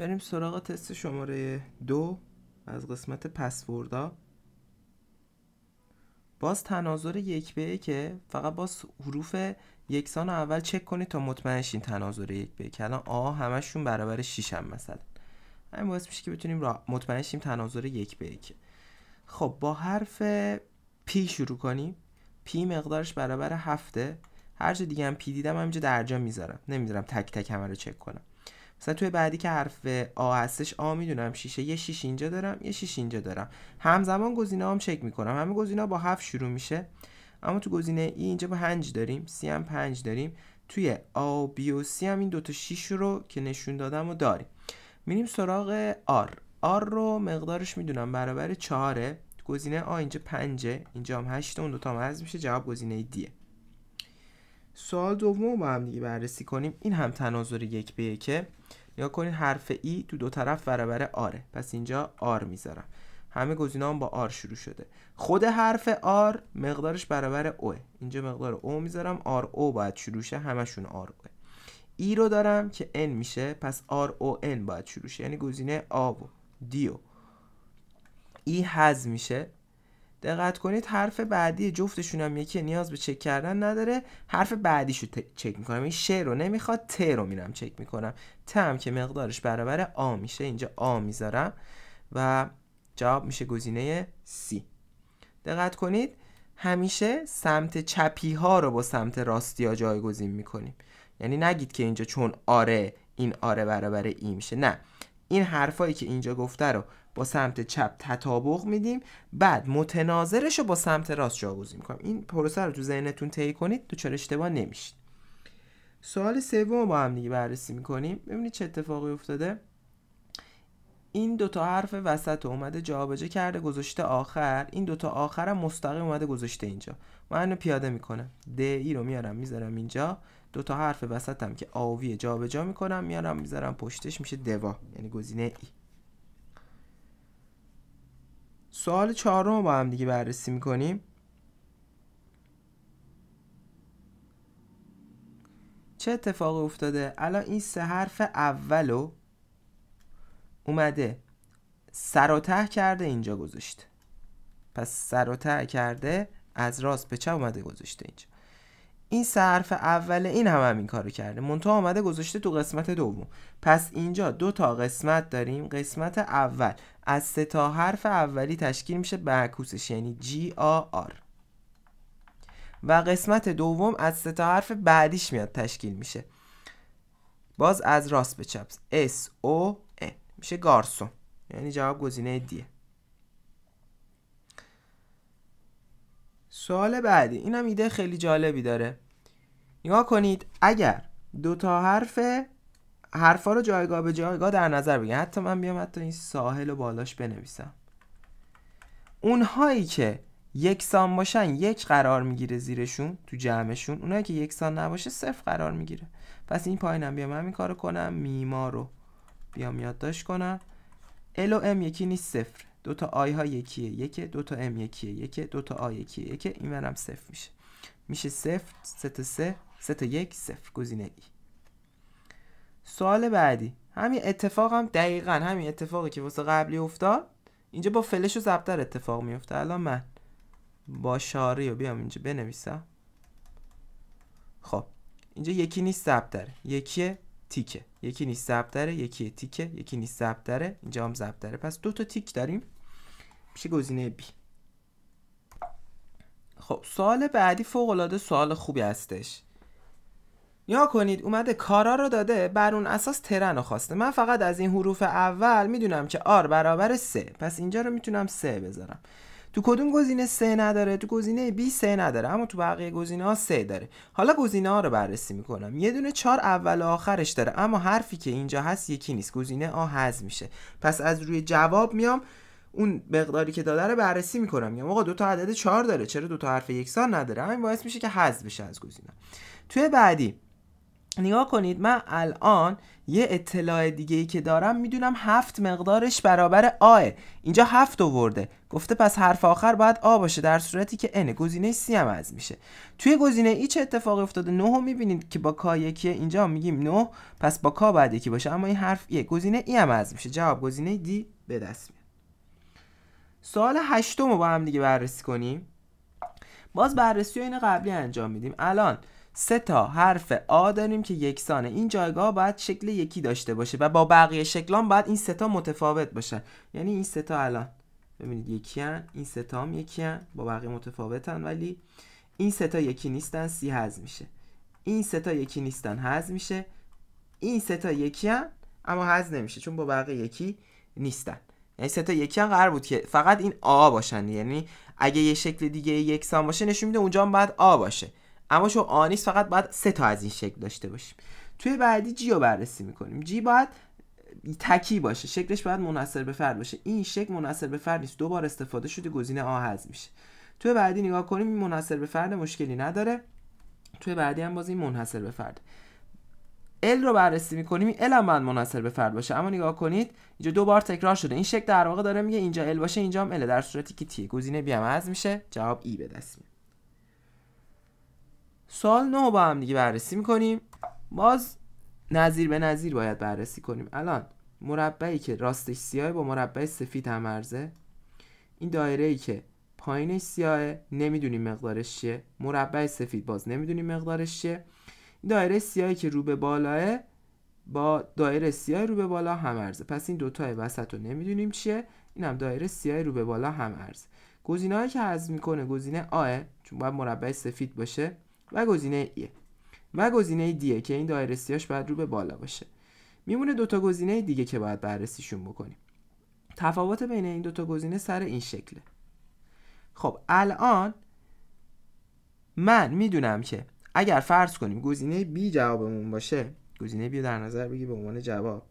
بریم سراغ تست شماره دو از قسمت پسوردا باز تناظر یک به که فقط باز حروف یکسان اول چک کنید تا مطمئن شین تناظر یک به که الان آ همشون برابر 6 هم مثلا همین باعث میشه که بتونیم مطمئن شیم تناظر یک به یک خب با حرف پی شروع کنیم پی مقدارش برابر هفته هر جا دیگه هم پی دیدم همینجا درجا میذارم نمیذارم تک تک همه رو چک کنم مثلا توی بعدی که حرف آ هستش آ میدونم شیشه یه شیش اینجا دارم یه شیش اینجا دارم همزمان گزینه هم چک میکنم همه گزینه با هفت شروع میشه اما تو گزینه ای اینجا با هنج داریم سی هم پنج داریم توی آ بی و سی هم این دوتا شیش رو که نشون دادم و داریم میریم سراغ آر آر رو مقدارش میدونم برابر چهاره گزینه آ اینجا پنجه اینجا هم هشته اون دوتا هم میشه جواب گزینه دیه سوال دوم با هم دیگه بررسی کنیم این هم تناظر یک به یکه نگاه کنید حرف ای تو دو طرف برابر آره پس اینجا آر میذارم همه گزینه هم با آر شروع شده خود حرف آر مقدارش برابر اوه اینجا مقدار او میذارم آر او باید شروع شه همشون آر اوه ای رو دارم که ان میشه پس آر او ان باید شروع شه یعنی گزینه آ و دیو ای هز میشه دقت کنید حرف بعدی جفتشون هم یکی نیاز به چک کردن نداره حرف بعدیشو چک میکنم این ش رو نمیخواد ت رو میرم چک میکنم ت هم که مقدارش برابر آ میشه اینجا آ میذارم و جواب میشه گزینه C دقت کنید همیشه سمت چپی ها رو با سمت راستی ها جایگزین میکنیم یعنی نگید که اینجا چون آره این آره برابر ای میشه نه این حرفایی که اینجا گفته رو با سمت چپ تطابق میدیم بعد متناظرش رو با سمت راست جاگوزی میکنم این پروسه رو تو ذهنتون طی کنید تو چرا اشتباه نمیشید سوال سوم با هم دیگه بررسی میکنیم ببینید چه اتفاقی افتاده این دوتا حرف وسط اومده جابجا کرده گذاشته آخر این دوتا آخرم مستقیم اومده گذاشته اینجا من پیاده میکنم د ای رو میارم میذارم اینجا دو تا حرف وسطم که آوی جابجا جا میکنم میارم میذارم پشتش میشه دوا یعنی گزینه ای سوال چهارم رو با هم دیگه بررسی میکنیم چه اتفاق افتاده الان این سه حرف اولو اومده سر و ته کرده اینجا گذاشته پس سر و ته کرده از راست به چه اومده گذاشته اینجا این صرف اول این هم همین کارو کرده منتها آمده گذاشته تو قسمت دوم پس اینجا دو تا قسمت داریم قسمت اول از سه تا حرف اولی تشکیل میشه بعکوسش یعنی G A R و قسمت دوم از سه تا حرف بعدیش میاد تشکیل میشه باز از راست به چپ S O N میشه گارسون یعنی جواب گزینه دیه سوال بعدی اینم ایده خیلی جالبی داره نگاه کنید اگر دو تا حرف حرفا رو جایگاه به جایگاه در نظر بگیرید حتی من بیام حتی این ساحل و بالاش بنویسم اونهایی که یکسان باشن یک قرار میگیره زیرشون تو جمعشون اونایی که یکسان نباشه صفر قرار میگیره پس این پایینم بیام همین کارو کنم میما رو بیام یادداشت کنم ال و ام یکی نیست صفر دو تا آی ها یکیه یکه دو تا ام یکیه یکه دو تا آ یکیه یکه این منم صفر میشه میشه صفر سه تا سه سه تا یک صفر گزینه ای سوال بعدی همین اتفاق هم دقیقا همین اتفاقی که واسه قبلی افتاد اینجا با فلش و زبدر اتفاق میفته الان من با شاری رو بیام اینجا بنویسم خب اینجا یکی نیست زبدر یکیه تیکه یکی نیست زبدره، یکی تیکه یکی نیست زبدره، اینجا هم زبدره، پس دو تا تیک داریم میشه گزینه بی، خب سوال بعدی فوق العاده سوال خوبی هستش یا کنید اومده کارا رو داده بر اون اساس ترن رو خواسته من فقط از این حروف اول میدونم که آر برابر سه پس اینجا رو میتونم سه بذارم تو کدوم گزینه سه نداره تو گزینه بی سه نداره اما تو بقیه گزینه ها سه داره حالا گزینه ها رو بررسی میکنم یه دونه چهار اول و آخرش داره اما حرفی که اینجا هست یکی نیست گزینه آ حذف میشه پس از روی جواب میام اون مقداری که داده رو بررسی میکنم میگم آقا دو تا عدد داره چرا دو تا حرف یکسان نداره همین باعث میشه که حذف بشه از گزینه توی بعدی نگاه کنید من الان یه اطلاع دیگه ای که دارم میدونم هفت مقدارش برابر آه اینجا هفت آورده گفته پس حرف آخر باید آ باشه در صورتی که ان گزینه سی هم از میشه توی گزینه ای چه اتفاقی افتاده نه می میبینید که با کا یکیه اینجا میگیم نه پس با کا باید یکی باشه اما این حرف یه گزینه ای هم از میشه جواب گزینه دی به دست میاد سوال هشتم رو با هم دیگه بررسی کنیم باز بررسی این قبلی انجام میدیم الان سه تا حرف آ داریم که یکسانه این جایگاه باید شکل یکی داشته باشه و با بقیه شکلان باید این سه تا متفاوت باشه یعنی این سه تا الان ببینید یکی هن. این سه تا هم یکی هن. با بقیه متفاوتن ولی این سه تا یکی نیستن سی هز میشه این سه تا یکی نیستن هز میشه این سه تا یکی هن. اما هز نمیشه چون با بقیه یکی نیستن یعنی سه تا یکی هم قرار بود که فقط این آ باشن یعنی اگه یه شکل دیگه یکسان باشه نشون میده اونجا هم باید آ باشه اما شو آنیس فقط باید سه تا از این شکل داشته باشیم توی بعدی جی رو بررسی میکنیم جی باید تکی باشه شکلش باید منحصر به فرد باشه این شکل منحصر به فرد نیست دوبار استفاده شده گزینه آ حذف میشه توی بعدی نگاه کنیم این منحصر به فرد مشکلی نداره توی بعدی هم باز این منحصر به فرد ال رو بررسی میکنیم این ال هم باید منحصر به فرد باشه اما نگاه کنید اینجا دو بار تکرار شده این شکل در واقع داره میگه اینجا ال باشه اینجا هم ال در صورتی که تی گزینه بی هم میشه جواب ای e به دست میاد سال 9 با هم دیگه بررسی میکنیم باز نظیر به نظیر باید بررسی کنیم الان مربعی که راستش سیاه با مربع سفید هم عرضه این دایره ای که پایینش سیاه نمیدونیم مقدارش چیه مربع سفید باز نمیدونیم مقدارش چیه دایره سیاهی که رو به بالاه با دایره سیاه رو به بالا هم عرضه پس این دوتای وسط رو نمیدونیم چیه این هم دایره سیاه رو به بالا هم گزینه گزینه‌ای که حذف میکنه گزینه آه چون باید مربع سفید باشه و گزینه ایه و گزینه دیه که این دایرستیاش باید رو به بالا باشه میمونه دوتا گزینه دیگه که باید بررسیشون بکنیم تفاوت بین این دوتا گزینه سر این شکله خب الان من میدونم که اگر فرض کنیم گزینه بی جوابمون باشه گزینه بی در نظر بگی به عنوان جواب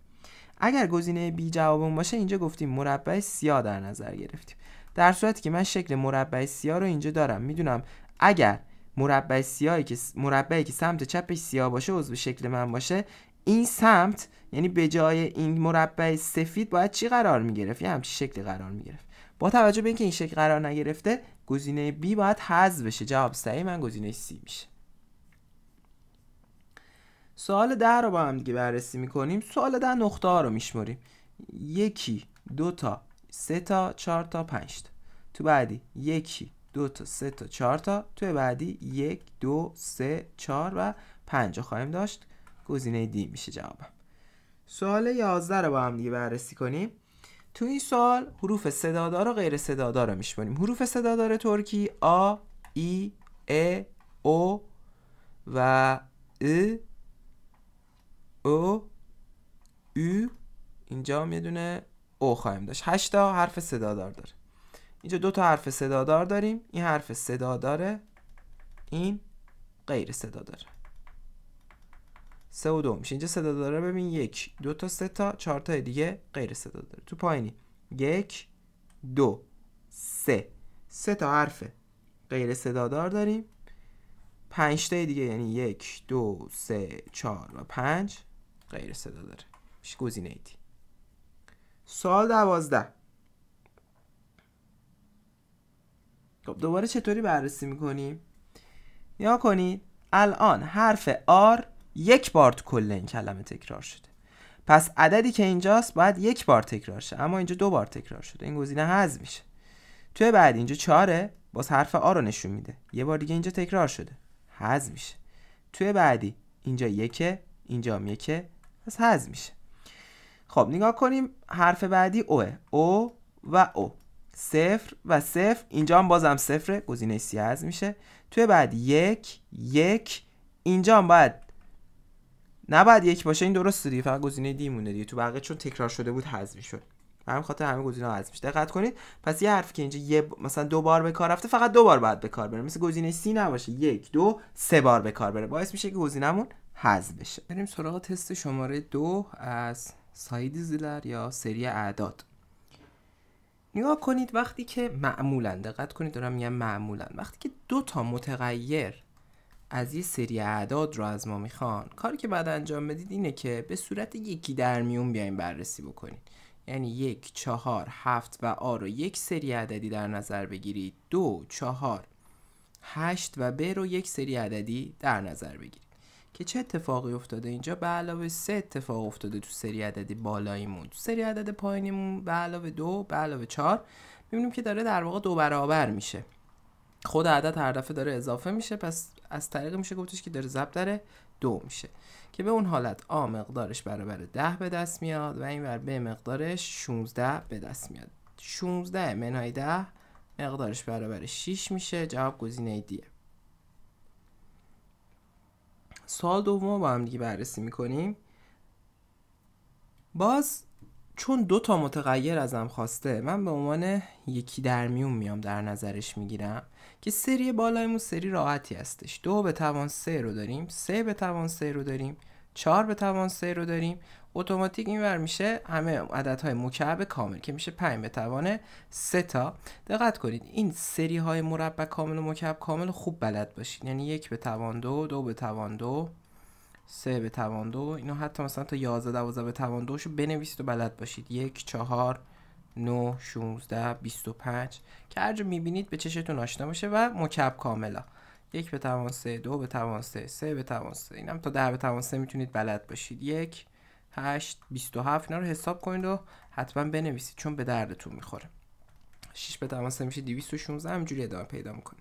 اگر گزینه بی جوابمون باشه اینجا گفتیم مربع سیاه در نظر گرفتیم در صورتی که من شکل مربع سیاه رو اینجا دارم میدونم اگر مربع سیاهی که مربعی که سمت چپش سیاه باشه عضو شکل من باشه این سمت یعنی به جای این مربع سفید باید چی قرار گرفت یا همچی شکلی قرار می گرفت با توجه به اینکه این شکل قرار نگرفته گزینه B باید حذف بشه جواب صحیح من گزینه C میشه سوال ده رو با هم دیگه بررسی میکنیم سوال ده نقطه ها رو میشمریم یکی دو تا سه تا چهار تا پنج تا تو بعدی یکی دو تا سه تا چهار تا توی بعدی یک دو سه چهار و پنج خواهیم داشت گزینه دی میشه جوابم سوال 11 رو با هم دیگه بررسی کنیم تو این سوال حروف صدادار و غیر صدادار رو میشماریم حروف صدادار ترکی آ ای ا او و ا او او اینجا هم او خواهیم داشت هشتا حرف صدادار داره اینجا دو تا حرف صدادار داریم این حرف صدا داره این غیر داره سه و دوم میشه اینجا صدا داره ببین یک دو تا سه تا چهار تا دیگه غیر صدا داره تو پایینی یک دو سه سه تا حرف غیر صدادار داریم پنج تا دیگه یعنی یک دو سه چهار و پنج غیر صدا داره میشه گزینه ایدی سوال دوازده خب، دوباره چطوری بررسی میکنیم یا کنید الان حرف R یک بار کل این کلمه تکرار شده پس عددی که اینجاست باید یک بار تکرار شه اما اینجا دو بار تکرار شده این گزینه حذف میشه توی بعد اینجا چاره باز حرف آ رو نشون میده یه بار دیگه اینجا تکرار شده حذف میشه توی بعدی اینجا یکه اینجا هم یکه پس حذف میشه خب نگاه کنیم حرف بعدی اوه او و او صفر و صفر اینجا هم بازم صفره گزینه سی از میشه توی بعد یک یک اینجا هم باید بعد یک باشه این درسته دیگه فقط گزینه دی مونه دیگه تو بقیه چون تکرار شده بود حذف میشد همین خاطر همه گزینه ها حذف میشه دقت کنید پس یه حرف که اینجا یه مثلا دو بار به کار رفته فقط دو بار باید به کار بره مثل گزینه سی نباشه یک دو سه بار به کار بره باعث میشه که گزینهمون حذف بشه بریم سراغ تست شماره دو از ساید زیلر یا سری اعداد نگاه کنید وقتی که معمولا دقت کنید دارم میگم معمولا وقتی که دو تا متغیر از یه سری اعداد رو از ما میخوان کاری که بعد انجام بدید اینه که به صورت یکی در میون بیایم بررسی بکنید یعنی یک چهار هفت و آ رو یک سری عددی در نظر بگیرید دو چهار هشت و ب رو یک سری عددی در نظر بگیرید که چه اتفاقی افتاده اینجا به علاوه سه اتفاق افتاده تو سری عددی بالاییمون تو سری عدد پایینیمون به علاوه دو به علاوه چهار میبینیم که داره در واقع دو برابر میشه خود عدد هر دفعه داره اضافه میشه پس از طریق میشه گفتش که داره ضرب داره دو میشه که به اون حالت آ مقدارش برابر ده به دست میاد و این بر به مقدارش 16 به دست میاد 16 منهای 10 مقدارش برابر 6 میشه جواب گزینه دیه سال دوم با هم دیگه بررسی میکنیم باز چون دو تا متغیر ازم خواسته من به عنوان یکی در میون میام در نظرش میگیرم که سری بالایمون سری راحتی هستش دو به توان سه رو داریم سه به توان سه رو داریم چهار به توان سه رو داریم اتوماتیک اینور میشه همه عدد های مکعب کامل که میشه 5 به توان 3 تا دقت کنید این سری های مربع کامل و مکعب کامل خوب بلد باشید یعنی 1 به توان 2 2 به توان 2 3 به توان 2 اینو حتی مثلا تا 11 12 به توان 2 شو بنویسید و بلد باشید 1 4 9 16 25 که هر جا میبینید به چشتون آشنا باشه و مکعب کاملا 1 به توان 3 2 به توان 3 3 به توان 3 اینم تا 10 به توان 3 میتونید بلد باشید 1 8 27 اینا رو حساب کنید و حتما بنویسید چون به دردتون میخوره 6 به تماس میشه 216 همینجوری ادامه پیدا میکنه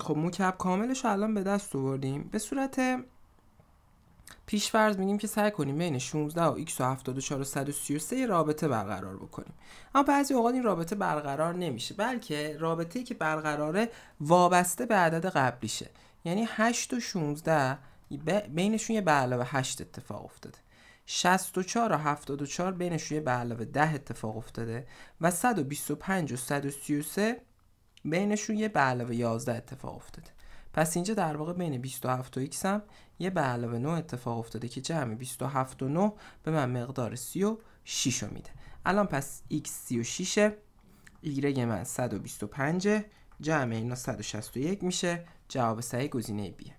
خب مکعب کاملش رو الان به دست آوردیم به صورت پیش فرض میگیم که سعی کنیم بین 16 و x و 74 و 133 رابطه برقرار بکنیم اما بعضی اوقات این رابطه برقرار نمیشه بلکه رابطه‌ای که برقراره وابسته به عدد قبلیشه یعنی 8 و 16 بینشون یه به علاوه 8 اتفاق افتاده 64 و 74 بینشون یه به علاوه 10 اتفاق افتاده و 125 و 133 بینشون یه به علاوه 11 اتفاق افتاده پس اینجا در واقع بین 27 و x هم یه به علاوه 9 اتفاق افتاده که جمع 27 و 9 به من مقدار 36 رو میده الان پس x 36 y من 125 جمع اینا 161 میشه جواب صحیح گزینه بیه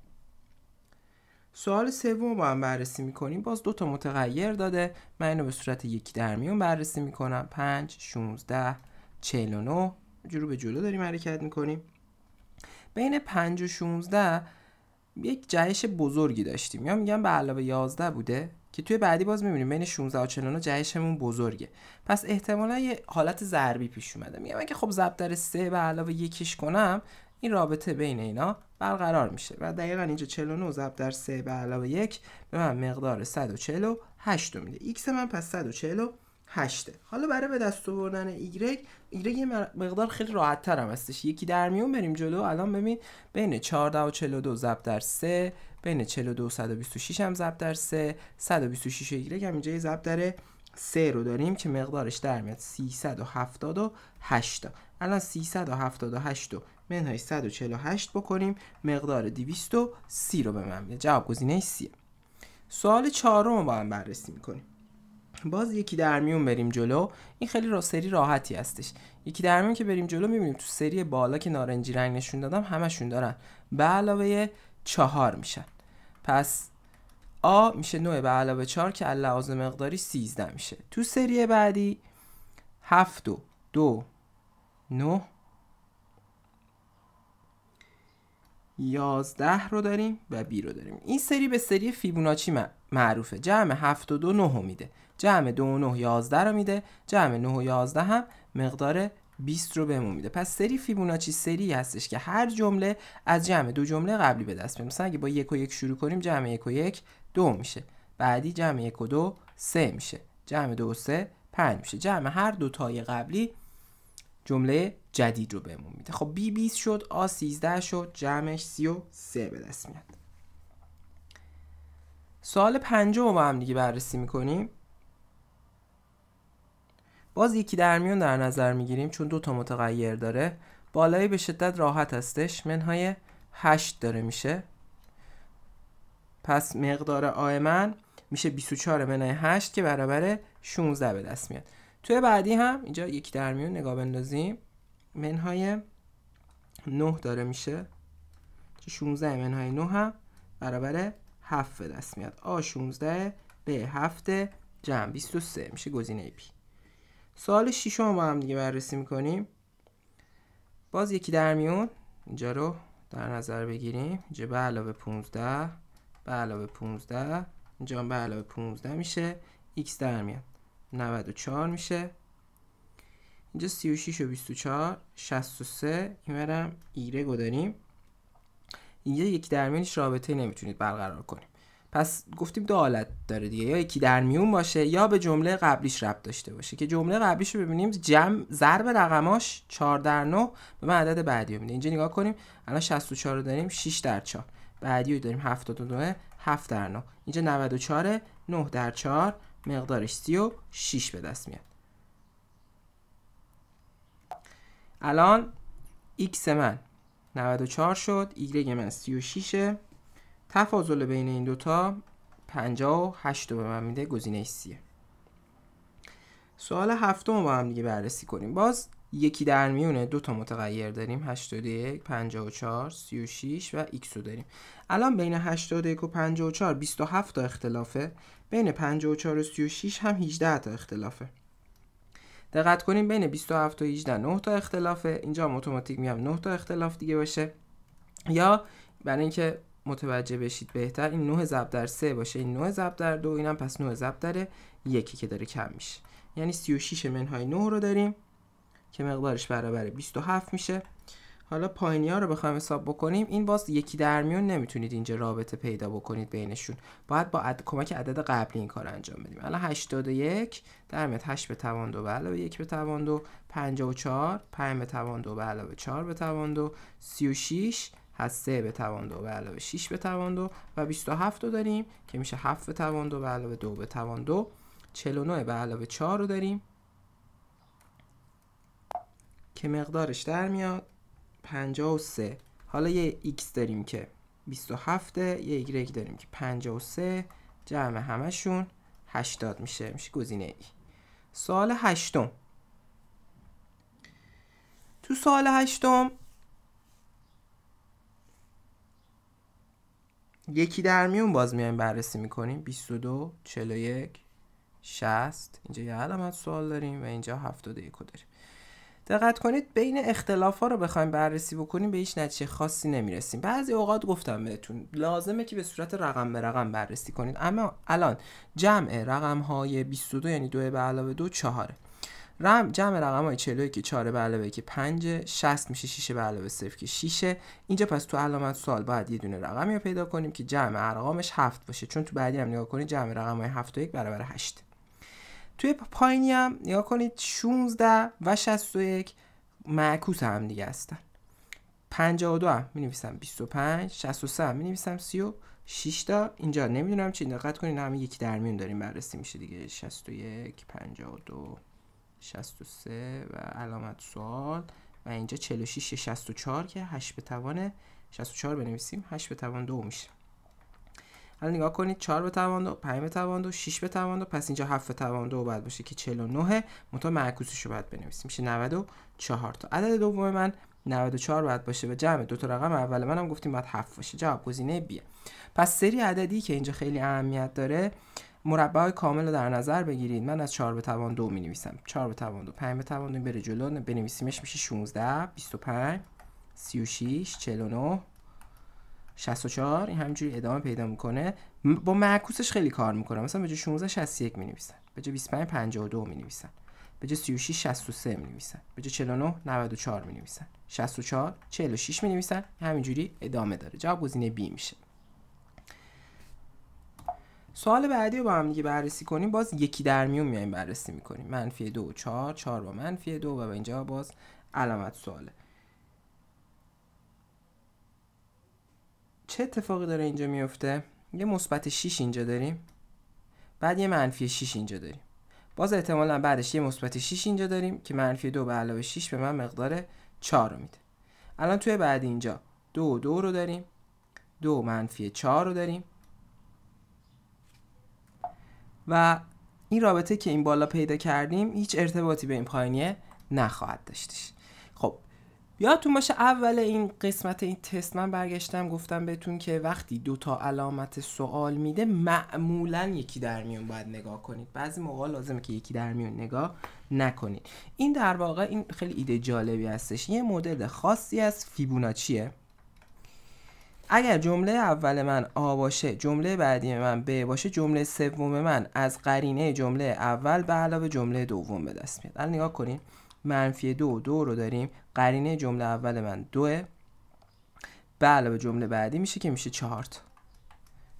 سوال سوم با هم بررسی میکنیم باز دو تا متغیر داده من اینو به صورت یکی در میون بررسی میکنم 5 16 49 جلو به جلو داریم حرکت میکنیم بین 5 و 16 یک جهش بزرگی داشتیم یا میگم به علاوه 11 بوده که توی بعدی باز میبینیم بین 16 و 49 جهشمون بزرگه پس احتمالا یه حالت ضربی پیش اومده میگم اگه خب ضرب در 3 به علاوه یکیش کنم این رابطه بین اینا برقرار میشه و دقیقا اینجا 49 ضبط در 3 به علاوه 1 به من مقدار 148 میده x من پس 148 8 حالا برای به دست آوردن ایگرگ ایگرگ یه مقدار خیلی راحت تر هم هستش یکی در میون بریم جلو الان ببین بین 14 و 42 ضرب در 3 بین 42 و 126 هم ضرب در 3 126 و ایگرگ هم اینجا یه ضرب در 3 رو داریم که مقدارش در میاد 378 الان 378 منهای 148 بکنیم مقدار 230 رو به من میده جواب گزینه 30 سوال چهارم رو با هم بررسی میکنیم باز یکی در میون بریم جلو این خیلی را سری راحتی هستش یکی در میون که بریم جلو میبینیم تو سری بالا که نارنجی رنگ نشون دادم همشون دارن به علاوه چهار میشن پس آ میشه 9 به علاوه 4 که لحاظ مقداری 13 میشه تو سری بعدی 7 و 2 9 11 رو داریم و B رو داریم این سری به سری فیبوناچی معروفه جمع 7 و 2 9 میده جمع 2 و 9 11 رو میده جمع 9 و 11 هم مقدار 20 رو بهمون میده پس سری فیبوناچی سری هستش که هر جمله از جمع دو جمله قبلی به دست میاد مثلا اگه با 1 و 1 شروع کنیم جمع 1 و 1 2 میشه بعدی جمع 1 و 2 3 میشه جمع 2 و 3 5 میشه جمع هر دو تای قبلی جمله جدید رو بهمون میده خب بی 20 شد آ 13 شد جمعش 33 به دست میاد سوال 50 رو با هم دیگه بررسی میکنیم باز یکی در میون در نظر میگیریم چون دو تا متغیر داره بالایی به شدت راحت هستش منهای 8 داره میشه پس مقدار آ من میشه 24 منهای 8 که برابر 16 به دست میاد توی بعدی هم اینجا یکی در میون نگاه بندازیم منهای 9 داره میشه 16 منهای 9 هم برابر 7 به دست میاد آ 16 به 7 جمع 23 میشه گزینه پی سوال ششم رو با هم دیگه بررسی میکنیم باز یکی در میون اینجا رو در نظر بگیریم اینجا به علاوه 15 به علاوه 15 اینجا به علاوه 15 میشه x در میاد 94 میشه اینجا 36 و 24 63 این برم ایره داریم اینجا یکی در میونش رابطه نمیتونید برقرار کنیم پس گفتیم دو حالت داره دیگه یا یکی در میون باشه یا به جمله قبلیش ربط داشته باشه که جمله قبلیش رو ببینیم جمع ضرب رقماش 4 در 9 به من عدد بعدی میده اینجا نگاه کنیم الان 64 رو داریم 6 در 4 بعدی رو داریم 72 7 در 9 اینجا 94 9 در 4 مقدارش 36 به دست میاد الان x من 94 شد y من 36 تفاضل بین این دوتا 58 رو به من میده گزینه سیه سوال هفتم رو با هم دیگه بررسی کنیم باز یکی در میونه دو تا متغیر داریم 81 54 36 و x رو داریم الان بین 81 و 54 27 تا اختلافه بین 54 و 36 هم 18 تا اختلافه دقت کنیم بین 27 و 18 9 تا اختلافه اینجا اتوماتیک میام 9 تا اختلاف دیگه باشه یا برای اینکه متوجه بشید بهتر این 9 ضرب در 3 باشه این 9 ضرب در 2 اینم پس 9 ضرب در یکی که داره کم میشه یعنی 36 منهای 9 رو داریم که مقدارش برابر 27 میشه حالا پایینی ها رو بخوایم حساب بکنیم این باز یکی در میون نمیتونید اینجا رابطه پیدا بکنید بینشون باید با عد... کمک عدد قبلی این کار انجام بدیم الان 81 در میاد 8 به توان 2 به علاوه 1 به توان 2 54 5 به توان 2 به علاوه 4 به توان 2 36 از 3 به توان 2 به علاوه 6 به توان 2 و 27 رو داریم که میشه 7 به توان 2 به علاوه 2 به توان 2 49 به علاوه 4 رو داریم که مقدارش در میاد 53 حالا یه x داریم که 27 یه y داریم که 53 جمع همشون 80 میشه میشه گزینه ای سوال هشتم تو سوال هشتم یکی در میون باز میایم بررسی میکنیم 22 41 60 اینجا یه علامت سوال داریم و اینجا 71 رو داریم دقت کنید بین اختلاف ها رو بخوایم بررسی بکنیم به هیچ نتیجه خاصی نمیرسیم بعضی اوقات گفتم بهتون لازمه که به صورت رقم به رقم بررسی کنید اما الان جمع رقم های 22 یعنی 2 به علاوه 2 4 رم جمع رقم های 41 که 4 به علاوه که 5 60 میشه 6 به علاوه 0 که 6 اینجا پس تو علامت سوال باید یه دونه رقمی رو پیدا کنیم که جمع ارقامش 7 باشه چون تو بعدی هم نگاه کنید جمع رقم های 7 و 1 برابر 8 توی پایینی هم نگاه کنید 16 و 61 معکوس هم دیگه هستن 52 هم می نویسم 25 63 هم می نویسم 36 تا اینجا نمیدونم چی دقت کنید همه یکی در میون داریم بررسی میشه دیگه 61 52 63 و علامت سوال و اینجا 46 64 که 8 به توان 64 بنویسیم 8 به توان 2 میشه حالا نگاه کنید 4 به توان 2 5 به توان 2 6 به توان 2 پس اینجا 7 به توان 2 باید باشه که 49 منتها معکوسش رو باید بنویسیم میشه 94 تا عدد دوم من 94 باید باشه و جمع دو تا رقم اول منم گفتیم باید 7 باشه جواب گزینه B پس سری عددی که اینجا خیلی اهمیت داره مربع کامل رو در نظر بگیرید من از 4 به توان 2 می نویسم 4 به توان 2 5 به توان 2 بره جلو بنویسیمش میشه 16 25 36 49 64 این همینجوری ادامه پیدا میکنه با معکوسش خیلی کار میکنه، مثلا به جای 16 61 می نویسن به جای 25 52 می نویسن به جای 36 63 می نویسن به جای 49 94 می نویسن 64 46 می نویسن همینجوری ادامه داره جواب گزینه B میشه سوال بعدی رو با هم دیگه بررسی کنیم باز یکی در میون میایم بررسی میکنیم منفی دو و چهار چهار با منفی دو و اینجا باز علامت سواله چه اتفاقی داره اینجا میفته یه مثبت 6 اینجا داریم بعد یه منفی 6 اینجا داریم باز احتمالا بعدش یه مثبت 6 اینجا داریم که منفی دو به علاوه 6 به من مقدار 4 رو میده الان توی بعد اینجا دو دو رو داریم دو منفی 4 رو داریم و این رابطه که این بالا پیدا کردیم هیچ ارتباطی به این پایینیه نخواهد داشتش خب یادتون باشه اول این قسمت این تست من برگشتم گفتم بهتون که وقتی دو تا علامت سوال میده معمولا یکی در میون باید نگاه کنید بعضی موقع لازمه که یکی در میون نگاه نکنید این در واقع این خیلی ایده جالبی هستش یه مدل خاصی از فیبوناچیه اگر جمله اول من آ باشه جمله بعدی من ب باشه جمله سوم من از قرینه جمله اول به علاوه جمله دوم به دست میاد الان نگاه کنین منفی دو دو رو داریم قرینه جمله اول من دوه به علاوه جمله بعدی میشه که میشه چهار تا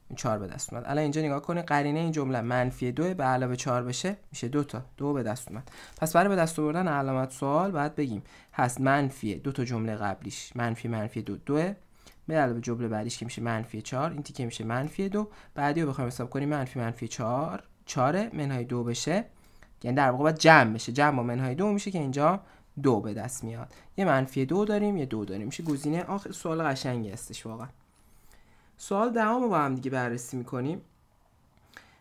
این چهار به دست اومد الان اینجا نگاه کنید قرینه این جمله منفی دو به علاوه چهار بشه میشه دو تا دو به دست اومد پس برای به دست آوردن علامت سوال باید بگیم هست منفی دو تا جمله قبلیش منفی منفی دو دو. به علاوه جمله بعدیش که میشه منفی 4 این تیکه میشه منفی 2 بعدی رو بخوایم حساب کنیم منفی منفی 4 4 منهای 2 بشه یعنی در واقع باید جمع بشه جمع با منهای 2 میشه که اینجا 2 به دست میاد یه منفی 2 داریم یه 2 داریم میشه گزینه آخر سوال قشنگی هستش واقعا سوال دهم رو با هم دیگه بررسی میکنیم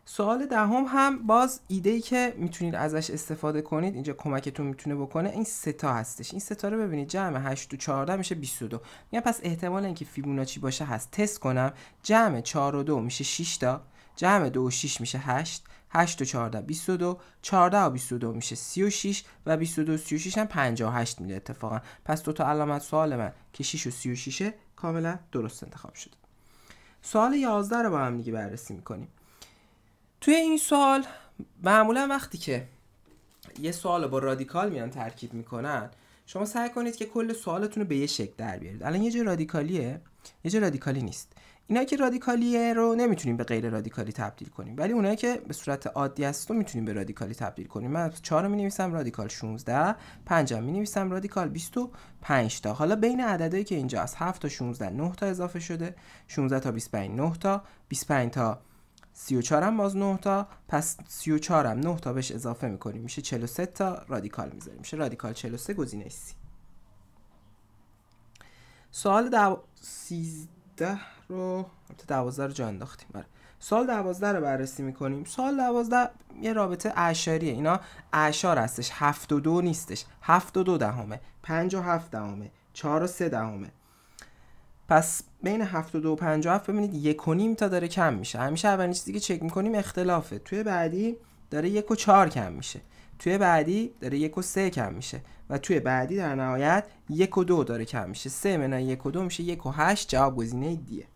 سوال دهم هم باز ایده ای که میتونید ازش استفاده کنید اینجا کمکتون میتونه بکنه این ستا هستش این ستا رو ببینید جمع 8 و 14 میشه 22 میگم پس احتمال اینکه فیبوناچی باشه هست تست کنم جمع 4 و 2 میشه 6 تا جمع 2 و 6 میشه 8 8 و 14 22 14 و 22 میشه 36 و 22 و 36 هم 58 میده اتفاقا پس دو تا علامت سوال من که 6 و 36 کاملا درست انتخاب شده سوال 11 رو با هم دیگه بررسی میکنیم توی این سوال معمولا وقتی که یه سوال با رادیکال میان ترکیب میکنن شما سعی کنید که کل سوالتون رو به یه شکل در بیارید الان یه جا رادیکالیه یه جا رادیکالی نیست اینا که رادیکالیه رو نمیتونیم به غیر رادیکالی تبدیل کنیم ولی اونایی که به صورت عادی هست رو میتونیم به رادیکالی تبدیل کنیم من 4 رو می رادیکال 16 5 می نویسم رادیکال 25 تا حالا بین عددهایی که اینجا از 7 تا 16 9 تا اضافه شده 16 تا 25 9 تا 25 تا 34 هم باز 9 تا پس 34 هم 9 تا بهش اضافه میکنیم میشه 43 تا رادیکال میذاریم میشه رادیکال 43 گزینه C سوال دو... 13 رو البته 12 رو جا انداختیم بره. سوال 12 رو بررسی میکنیم سوال 12 یه رابطه اعشاریه اینا اعشار هستش 7 و 2 نیستش 7 و 2 دهمه 5 و 7 دهمه 4 و 3 دهمه پس بین 72 و 57 ببینید 1.5 تا داره کم میشه همیشه اولین چیزی که چک میکنیم اختلافه توی بعدی داره 1 و 4 کم میشه توی بعدی داره 1 و 3 کم میشه و توی بعدی در نهایت 1 و 2 داره کم میشه 3 منه 1 و 2 میشه 1 و 8 جواب گزینه دیه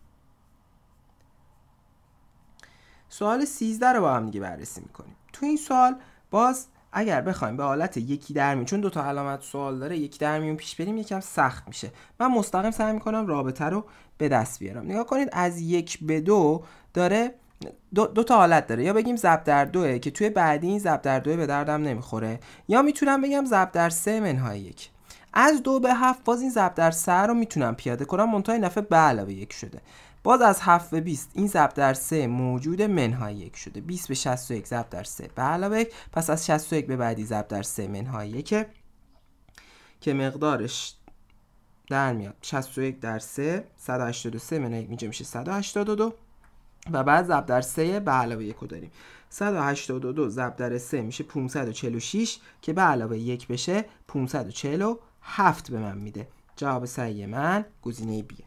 سوال 13 رو با هم دیگه بررسی میکنیم توی این سوال باز اگر بخوایم به حالت یکی در چون دو تا علامت سوال داره یکی در میون پیش بریم یکم سخت میشه من مستقیم سعی میکنم رابطه رو به دست بیارم نگاه کنید از یک به دو داره دو, دو تا حالت داره یا بگیم ضرب در دوه که توی بعدی این ضرب در دوه به دردم نمیخوره یا میتونم بگم ضرب در سه منهای یک از دو به هفت باز این ضرب در سه رو میتونم پیاده کنم منتها این به علاوه یک شده باز از 7 به 20 این ضرب در 3 موجود منهای 1 شده 20 به 61 ضرب در 3 به علاوه یک پس از 61 به بعدی ضرب در 3 منهای 1 که مقدارش در میاد 61 در 3 183 منهای اینجا میشه 182 و بعد ضرب در 3 به علاوه 1 داریم 182 ضرب در 3 میشه 546 که به علاوه 1 بشه 547 به من میده جواب سعی من گزینه بیه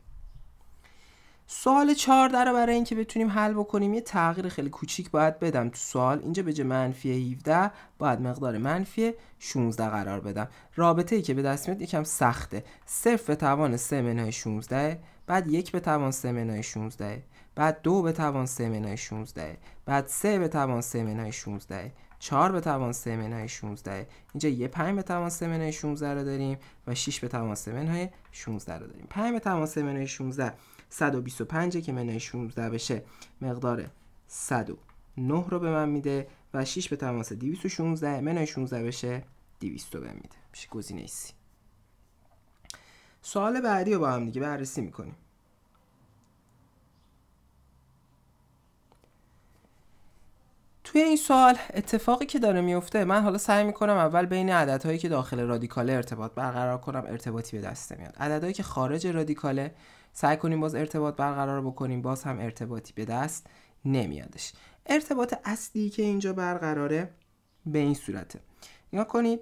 سوال چهارده رو برای اینکه بتونیم حل بکنیم یه تغییر خیلی کوچیک باید بدم تو سوال اینجا به جای منفی 17 باید مقدار منفی 16 قرار بدم رابطه ای که به دست میاد یکم سخته صرف به توان 3 منهای 16 بعد یک به توان 3 منهای 16 بعد دو به توان 3 منهای 16 بعد 3 به توان 3 منهای 16 4 به توان 3 منهای 16 اینجا یه 5 به توان 3 منهای 16 رو داریم و 6 به توان 3 منهای 16 رو داریم 5 به توان 3 منهای 16 125 که منهای 16 بشه مقدار 109 رو به من میده و 6 به تماس 216 منهای 16 بشه 200 به میده میشه گزینه سی سوال بعدی رو با هم دیگه بررسی میکنیم توی این سوال اتفاقی که داره میفته من حالا سعی میکنم اول بین عددهایی که داخل رادیکاله ارتباط برقرار کنم ارتباطی به دست میاد عددهایی که خارج رادیکاله سعی کنیم باز ارتباط برقرار بکنیم باز هم ارتباطی به دست نمیادش ارتباط اصلی که اینجا برقراره به این صورته نگاه کنید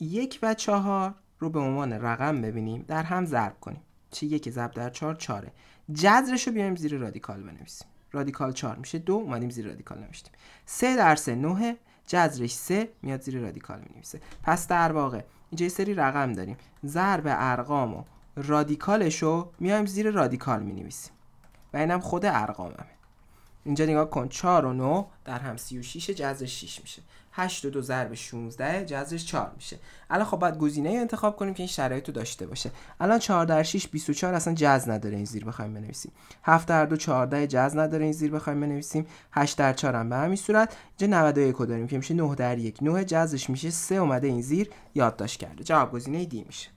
یک و چهار رو به عنوان رقم ببینیم در هم ضرب کنیم چی یک ضرب در چهار چاره جذرش رو بیایم زیر رادیکال بنویسیم رادیکال 4 میشه دو اومدیم زیر رادیکال نوشتیم سه در سه نه جذرش سه میاد زیر رادیکال مینویسه پس در واقع اینجا یه سری رقم داریم ضرب ارقام و رادیکالش رو میایم زیر رادیکال می نویسیم و اینم خود ارقاممه اینجا نگاه کن 4 و 9 در هم 36 جذر 6 میشه 8 و 2 ضرب 16 جذرش 4 میشه الان خب باید گزینه ای انتخاب کنیم که این شرایط رو داشته باشه الان 4 در 6 24 اصلا جذر نداره این زیر بخوایم بنویسیم 7 در 2 14 جذر نداره این زیر بخوایم بنویسیم 8 در 4 هم به همین صورت اینجا 91 داریم که میشه 9 در 1 9 جذرش میشه 3 اومده این زیر یادداشت کرده جواب گزینه دی میشه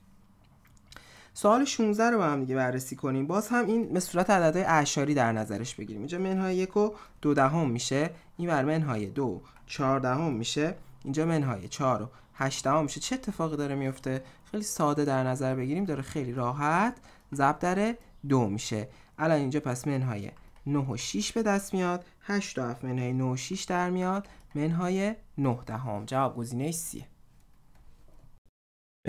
سوال 16 رو با هم دیگه بررسی کنیم باز هم این به صورت عددهای اعشاری در نظرش بگیریم اینجا منهای یک و دو دهم میشه این بر منهای دو 4 دهم میشه اینجا منهای چهار و 8 دهم میشه چه اتفاقی داره میفته خیلی ساده در نظر بگیریم داره خیلی راحت ضرب در دو میشه الان اینجا پس منهای 9 و 6 به دست میاد 8 و 7 منهای 9 و 6 در میاد منهای 9 دهم جواب گزینه C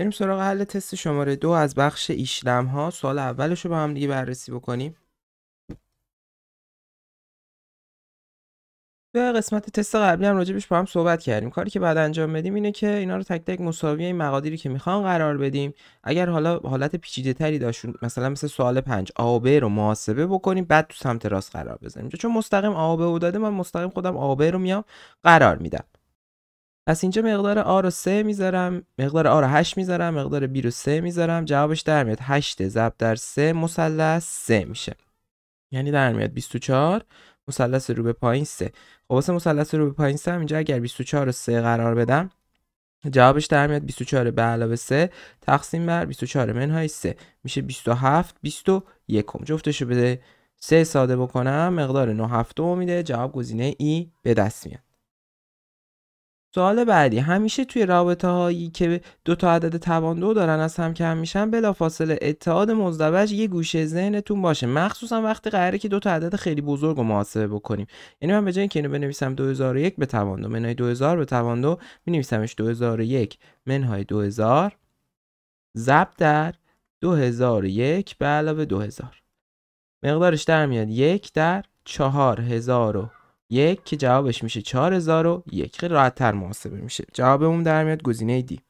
بریم سراغ حل تست شماره دو از بخش ایشلم ها سال اولش رو با هم دیگه بررسی بکنیم به قسمت تست قبلی هم راجبش با هم صحبت کردیم کاری که بعد انجام بدیم اینه که اینا رو تک تک مساوی این مقادیری که میخوان قرار بدیم اگر حالا حالت پیچیده تری داشتون مثلا مثل سوال 5 آبه و ب رو محاسبه بکنیم بعد تو سمت راست قرار بزنیم چون مستقیم آبه و داده من مستقیم خودم آبه رو میام قرار میدم پس اینجا مقدار آ رو 3 میذارم مقدار آ رو 8 میذارم مقدار بی رو 3 میذارم جوابش در میاد 8 ضرب در 3 مثلث 3 میشه یعنی در میاد 24 مثلث رو به پایین 3 خب واسه مثلث رو به پایین 3 اینجا اگر 24 رو 3 قرار بدم جوابش در میاد 24 به علاوه 3 تقسیم بر 24 منهای 3 میشه 27 21 جفتش رو به 3 ساده بکنم مقدار 9 هفته میده جواب گزینه ای به دست میاد سوال بعدی همیشه توی رابطه هایی که دو تا عدد توان دو دارن از هم کم میشن بلافاصله اتحاد مزدوج یه گوشه ذهنتون باشه مخصوصا وقتی قراره که دو تا عدد خیلی بزرگ رو محاسبه بکنیم یعنی من به جای اینکه اینو بنویسم 2001 به دو منهای 2000 به دو مینویسمش 2001 منهای 2000 ضرب در 2001 به علاوه 2000 مقدارش در میاد 1 در 4000 یک که جوابش میشه 4001 خیلی تر محاسبه میشه جوابمون در میاد گزینه دی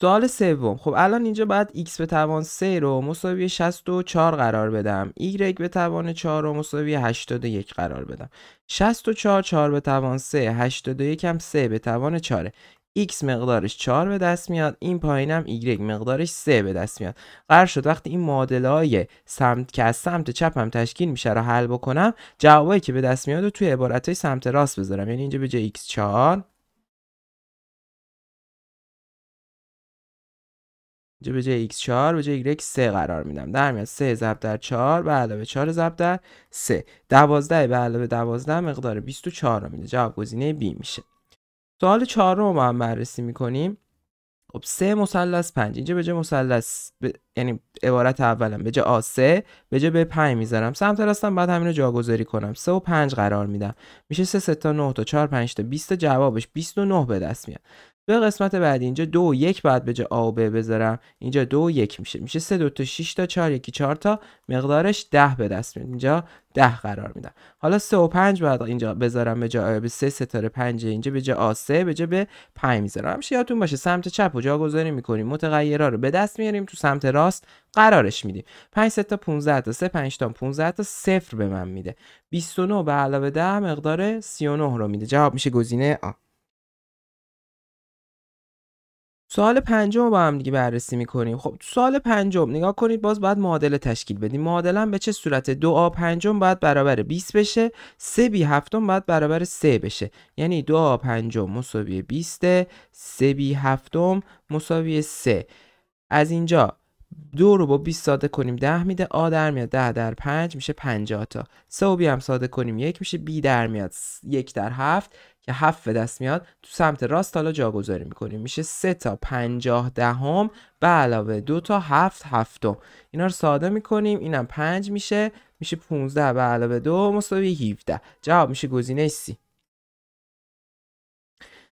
سوال سوم خب الان اینجا باید x به توان 3 رو مساوی 64 قرار بدم y به توان 4 رو مساوی 81 قرار بدم 64 4 به توان 3 81 هم 3 به توان 4 x مقدارش 4 به دست میاد این پایینم y مقدارش 3 به دست میاد قرار شد وقتی این معادله های سمت که از سمت چپم تشکیل میشه رو حل بکنم جوابایی که به دست میاد رو توی عبارت های سمت راست بذارم یعنی اینجا به جای x4 اینجا به جای x4 به جای y 3 قرار میدم در میاد 3 ضرب در 4 به علاوه 4 ضرب در 3 12 به علاوه 12 مقدار 24 رو میده جواب گزینه B میشه سوال چهارم رو هم بررسی میکنیم خب سه مسلس پنج اینجا به جه مسلس ب... یعنی عبارت اولم به جه آ سه به جه به پنج میذارم سمت راستم بعد همین رو جاگذاری کنم سه و پنج قرار میدم میشه سه ستا نه تا چهار پنج تا جوابش بیست و نه به دست میاد به قسمت بعدی اینجا دو و یک بعد به جا آ و ب بذارم اینجا دو و یک میشه میشه سه دو تا 6 تا 4 یکی 4 تا مقدارش 10 به دست میاد اینجا 10 قرار میدم حالا 3 و 5 بعد اینجا بذارم به جا به 3 ستاره 5 اینجا به جا آ 3 به جا به 5 میذارم همش یادتون باشه سمت چپ و جاگذاری میکنیم متغیرها رو به دست میاریم تو سمت راست قرارش میدیم 5 تا 15 تا 3 5 تا 15 تا 0 به من میده 29 به علاوه 10 مقدار 39 رو میده جواب میشه گزینه آ سوال پنجم رو با هم دیگه بررسی میکنیم خب تو سوال پنجم نگاه کنید باز باید معادله تشکیل بدیم معادله به چه صورت دو آ پنجم باید برابر 20 بشه سه بی هفتم باید برابر سه بشه یعنی دو آ پنجم مساوی 20 سه بی هفتم مساوی سه از اینجا دو رو با 20 ساده کنیم ده میده آ در میاد 10 در پنج میشه 50 تا 3 و بی هم ساده کنیم یک میشه بی در میاد یک در هفت. که هفت به دست میاد تو سمت راست حالا جاگذاری میکنیم میشه 3 تا 50 دهم به علاوه 2 تا 7 7 اینا رو ساده میکنیم اینم 5 میشه میشه 15 به علاوه 2 مساوی 17 جواب میشه گزینه C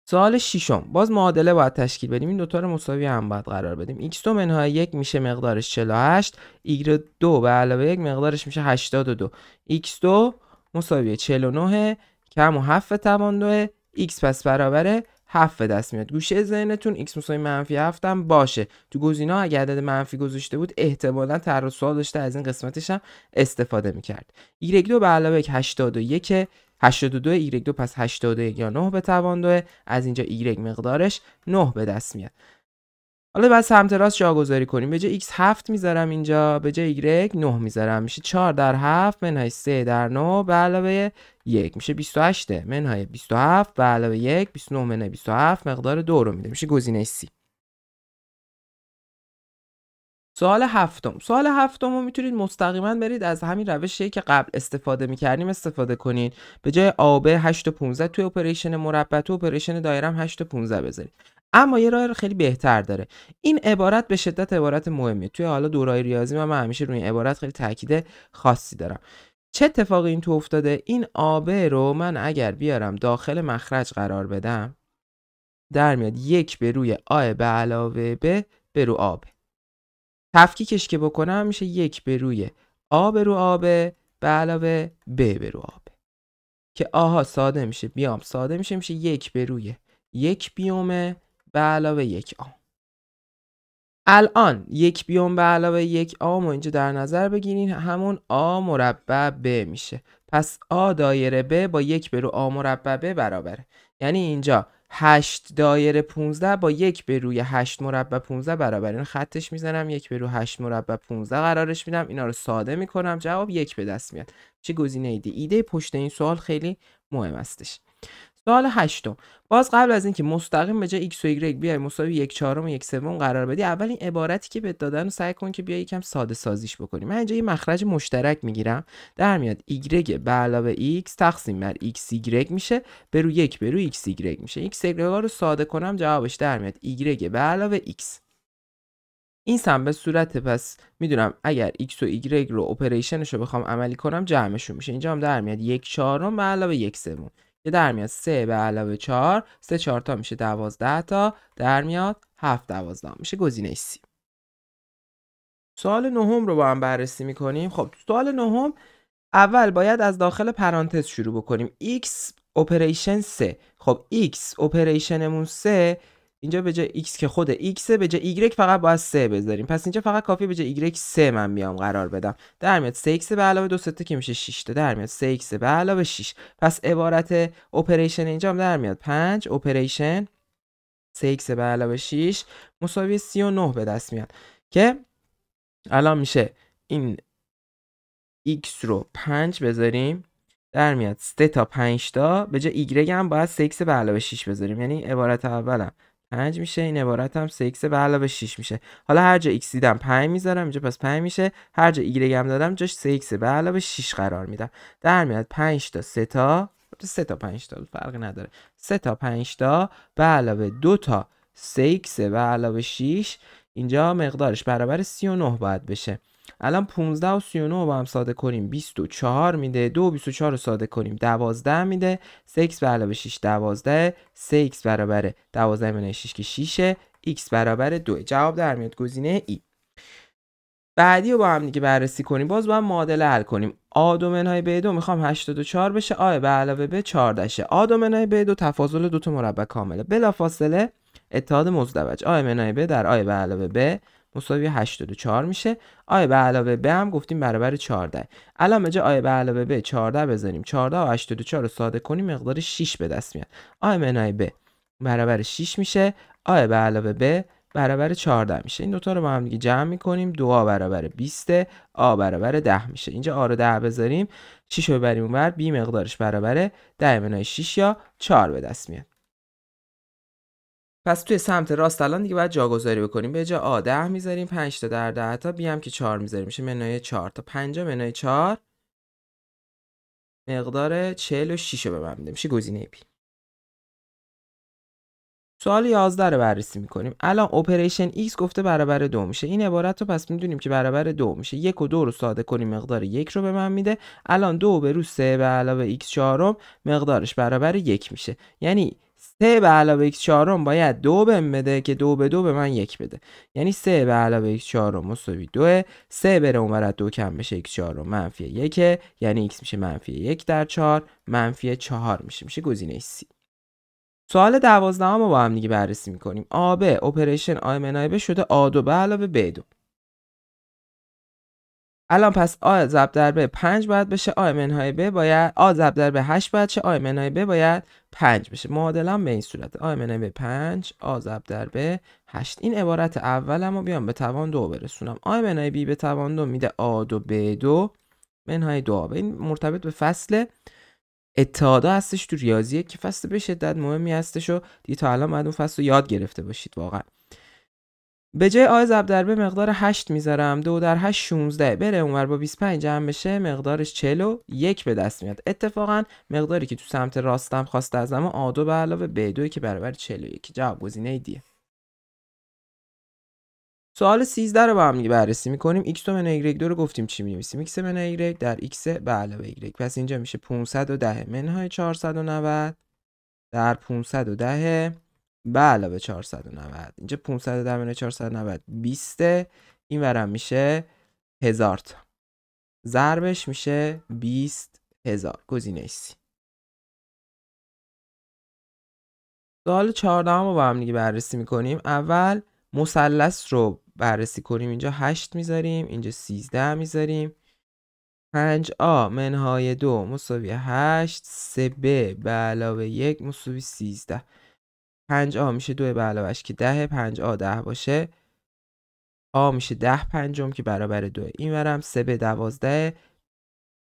سوال ششم باز معادله باید تشکیل بدیم این دوتا رو مساوی هم باید قرار بدیم x دو منهای یک میشه مقدارش 48 y دو به علاوه یک مقدارش میشه 82 x دو مساوی 49 کم و 7 2 x پس برابر 7 به دست میاد گوشه ذهنتون x مساوی منفی 7 هم باشه تو گزینا اگر عدد منفی گذاشته بود احتمالا طرح سوال داشته از این قسمتش هم استفاده میکرد y دو به علاوه 81 82 y 2 پس 81 یا 9 به توان 2 از اینجا y مقدارش 9 به دست میاد حالا بعد سمت راست جاگذاری کنیم به جای x 7 میذارم اینجا به جای y 9 میذارم میشه 4 در 7 منهای 3 در 9 به علاوه 1 میشه 28 منهای 27 به علاوه 1 29 منهای 27 مقدار 2 رو میده میشه گزینه C سوال هفتم سوال هفتم رو میتونید مستقیما برید از همین روشی که قبل استفاده میکردیم استفاده کنید به جای آب 8 و 15 توی اپریشن مربع تو اپریشن دایرم 8 و 15 بذارید اما یه راه خیلی بهتر داره این عبارت به شدت عبارت مهمیه. توی حالا دورای ریاضی من, من همیشه روی این عبارت خیلی تاکید خاصی دارم چه اتفاقی این تو افتاده این آبه رو من اگر بیارم داخل مخرج قرار بدم در میاد یک به روی آ به علاوه به به رو آبه تفکیکش که بکنم میشه یک به روی آ به رو آب به علاوه ب به رو آب. که آها ساده میشه بیام ساده میشه میشه یک به روی یک بیومه به علاوه یک آم الان یک بیوم به علاوه یک آم و اینجا در نظر بگیرین همون آ مربع ب میشه پس آ دایره ب با یک برو آ مربع ب برابره یعنی اینجا 8 دایره 15 با یک به روی 8 مربع 15 برابر این یعنی خطش میزنم یک به روی 8 مربع 15 قرارش میدم اینا رو ساده میکنم جواب یک به دست میاد چه گزینه ایده ایده پشت این سوال خیلی مهم استش سوال هشتم باز قبل از اینکه مستقیم به جای x و y بیای مساوی یک چهارم و یک سوم قرار بدی اول این عبارتی که بهت دادن رو سعی کن که بیای یکم ساده سازیش بکنی من اینجا یه مخرج مشترک میگیرم در میاد y به علاوه x تقسیم بر x y میشه به روی یک به روی x y میشه x y رو ساده کنم جوابش در میاد y به علاوه x این سم به صورت پس میدونم اگر x و y رو اپریشنش رو بخوام عملی کنم جمعشون میشه اینجا هم در میاد یک چهارم به علاوه یک سوم که در میاد 3 به علاوه 4 3 4 تا میشه 12 تا در میاد 7 12 میشه گزینه C سوال نهم رو با هم بررسی میکنیم خب سوال نهم اول باید از داخل پرانتز شروع بکنیم x اپریشن 3 خب x اپریشنمون 3 اینجا به جای x که خود x به جای y فقط باید 3 بذاریم پس اینجا فقط کافی به جای y 3 من بیام قرار بدم در میاد 3x به علاوه 2 سته که میشه 6 تا در میاد 3x به علاوه 6 پس عبارت اپریشن اینجا هم در میاد 5 اپریشن 3x به علاوه 6 مساوی 39 به دست میاد که الان میشه این x رو 5 بذاریم در میاد 3 تا 5 تا به جای y هم باید 3x به علاوه 6 بذاریم یعنی عبارت اولم 5 میشه این عبارت هم 3 x به علاوه 6 میشه حالا هر جا x دیدم 5 میذارم اینجا پس 5 میشه هر جا y هم دادم جاش 3 x به علاوه 6 قرار میدم در میاد 5 تا 3 تا 3 تا 5 تا فرقی نداره 3 تا 5 تا به علاوه 2 تا 3 x به علاوه 6 اینجا مقدارش برابر 39 باید بشه الان 15 و 39 رو با هم ساده کنیم 24 میده 2 و 24 رو ساده کنیم 12 میده 6 به علاوه 6 12 6 x برابر 12 منه 6 که 6 x برابر 2 جواب در میاد گزینه ای بعدی رو با هم دیگه بررسی کنیم باز با هم معادله حل کنیم آ منهای ب دو میخوام 84 بشه آ به علاوه ب 14 شه آ منهای ب دو تفاضل دو تا مربع کامله فاصله اتحاد مزدوج آ منهای ب در آ به علاوه ب مساوی 84 میشه آی به علاوه به هم گفتیم برابر 14 الان جای آی به علاوه به 14 بزنیم 14 و 84 رو ساده کنیم مقدار 6 به دست میاد آی منای ب برابر 6 میشه آی به علاوه به برابر 14 میشه این دوتا رو با هم دیگه جمع میکنیم دو آ برابر 20 آ برابر 10 میشه اینجا آ رو 10 بذاریم 6 رو ببریم اونور بی مقدارش برابر 10 منای 6 یا 4 به دست میاد پس توی سمت راست الان دیگه باید جاگذاری بکنیم به جا آ 10 میذاریم 5 تا در 10 تا بی که 4 میذاریم میشه منوی 4 تا 5 منوی 4 مقدار 46 رو به من میده میشه گزینه پی سوال 11 رو بررسی میکنیم الان اپریشن x گفته برابر دو میشه این عبارت رو پس میدونیم که برابر دو میشه یک و دو رو ساده کنیم مقدار یک رو به من میده الان دو به رو سه به علاوه x چهارم مقدارش برابر یک میشه یعنی سه به علاوه x چهارم باید دو بهم بده که دو به دو به من یک بده یعنی سه به علاوه x چهارم مساوی 2 سه بره برد دو کم بشه x چهارم منفی 1 یعنی x میشه منفی یک در چهار منفی چهار میشه میشه گزینه C سوال 12 رو با هم دیگه بررسی میکنیم آب اپریشن آی منایبه شده آدو به علاوه ب الان پس آ ضرب در به 5 باید بشه آ منهای ب باید آ ضرب در به 8 باید چه آ منهای ب باید 5 بشه معادله به این صورت آ منهای ب 5 آ ضرب در به 8 این عبارت اولمو بیام به توان دو برسونم آ منهای b به توان دو میده آ دو ب دو منهای دو آ این مرتبط به فصل اتحادا هستش تو ریاضیه که فصل به شدت مهمی هستش و دیتا الان باید اون فصل رو یاد گرفته باشید واقعا به جای آ ضرب در به مقدار 8 میذارم دو در 8 16 بره اونور با 25 جمع بشه مقدارش 40 و 1 به دست میاد اتفاقا مقداری که تو سمت راستم خواسته ازم آ دو به علاوه ب 2 که برابر 41 جواب گزینه دیه سوال 13 رو با هم بررسی میکنیم x تو من y رو گفتیم چی مینویسیم x من y در x به علاوه y پس اینجا میشه 510 منهای 490 در 510 بله، به علاوه 490 اینجا 500 در 490 20 این ورم میشه 1000 تا ضربش میشه 20 هزار گزینه سی سوال 14 رو با هم دیگه بررسی میکنیم اول مثلث رو بررسی کنیم اینجا 8 میذاریم اینجا 13 میذاریم 5 آ منهای 2 مساوی 8 3 ب به علاوه 1 مساوی 13 پنج آ میشه دو به علاوهش که ده پنج آ ده باشه آ میشه ده پنجم که برابر دو. این برم سه به دوازده